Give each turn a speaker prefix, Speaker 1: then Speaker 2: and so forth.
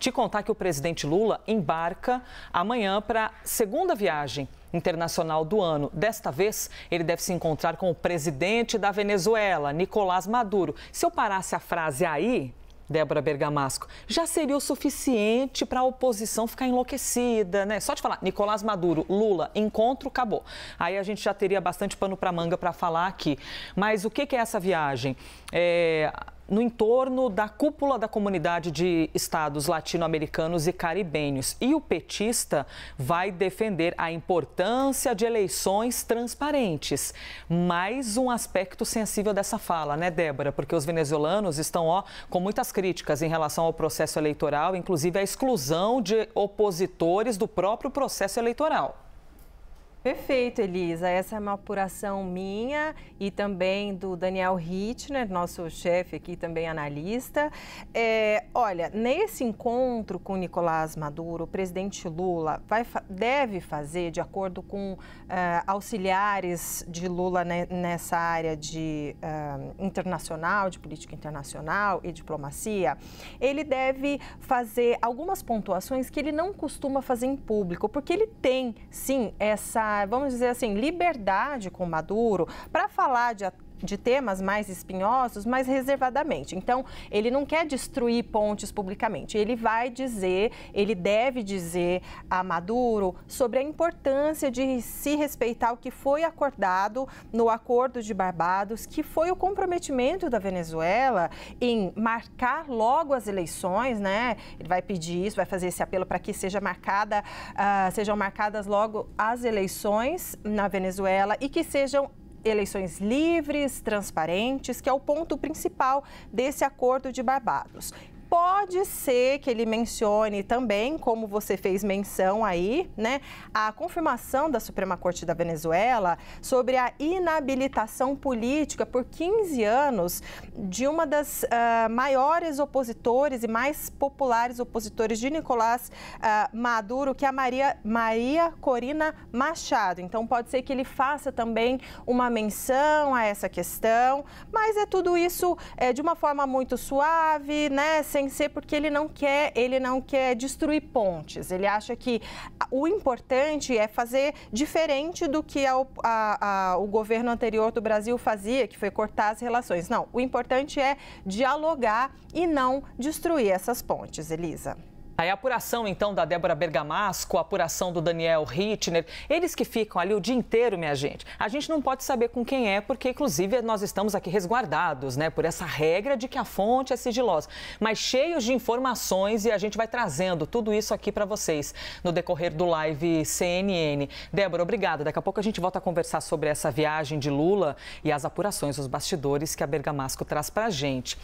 Speaker 1: Te contar que o presidente Lula embarca amanhã para a segunda viagem internacional do ano. Desta vez, ele deve se encontrar com o presidente da Venezuela, Nicolás Maduro. Se eu parasse a frase aí, Débora Bergamasco, já seria o suficiente para a oposição ficar enlouquecida, né? Só de falar, Nicolás Maduro, Lula, encontro, acabou. Aí a gente já teria bastante pano para manga para falar aqui. Mas o que, que é essa viagem? É, no entorno da cúpula da comunidade de estados latino-americanos e caribenhos. E o petista vai defender a importância de eleições transparentes. Mais um aspecto sensível dessa fala, né, Débora? Porque os venezuelanos estão ó, com muitas críticas em relação ao processo eleitoral, inclusive a exclusão de opositores do próprio processo eleitoral.
Speaker 2: Perfeito, Elisa. Essa é uma apuração minha e também do Daniel Hitner, né, nosso chefe aqui, também analista. É, olha, nesse encontro com Nicolás Maduro, o presidente Lula vai, deve fazer, de acordo com uh, auxiliares de Lula né, nessa área de uh, internacional, de política internacional e diplomacia, ele deve fazer algumas pontuações que ele não costuma fazer em público, porque ele tem, sim, essa vamos dizer assim, liberdade com Maduro para falar de de temas mais espinhosos, mas reservadamente. Então, ele não quer destruir pontes publicamente. Ele vai dizer, ele deve dizer a Maduro sobre a importância de se respeitar o que foi acordado no Acordo de Barbados, que foi o comprometimento da Venezuela em marcar logo as eleições, né? Ele vai pedir isso, vai fazer esse apelo para que seja marcada, uh, sejam marcadas logo as eleições na Venezuela e que sejam eleições livres, transparentes, que é o ponto principal desse acordo de Barbados. Pode ser que ele mencione também, como você fez menção aí, né, a confirmação da Suprema Corte da Venezuela sobre a inabilitação política por 15 anos de uma das uh, maiores opositores e mais populares opositores de Nicolás uh, Maduro, que é a Maria, Maria Corina Machado. Então, pode ser que ele faça também uma menção a essa questão, mas é tudo isso é, de uma forma muito suave, né, sem sem ser porque ele não quer, ele não quer destruir pontes. Ele acha que o importante é fazer diferente do que a, a, a, o governo anterior do Brasil fazia, que foi cortar as relações. Não, o importante é dialogar e não destruir essas pontes, Elisa.
Speaker 1: Aí a apuração, então, da Débora Bergamasco, a apuração do Daniel Rittner, eles que ficam ali o dia inteiro, minha gente. A gente não pode saber com quem é, porque, inclusive, nós estamos aqui resguardados, né, por essa regra de que a fonte é sigilosa. Mas cheios de informações e a gente vai trazendo tudo isso aqui para vocês no decorrer do live CNN. Débora, obrigada. Daqui a pouco a gente volta a conversar sobre essa viagem de Lula e as apurações, os bastidores que a Bergamasco traz para a gente.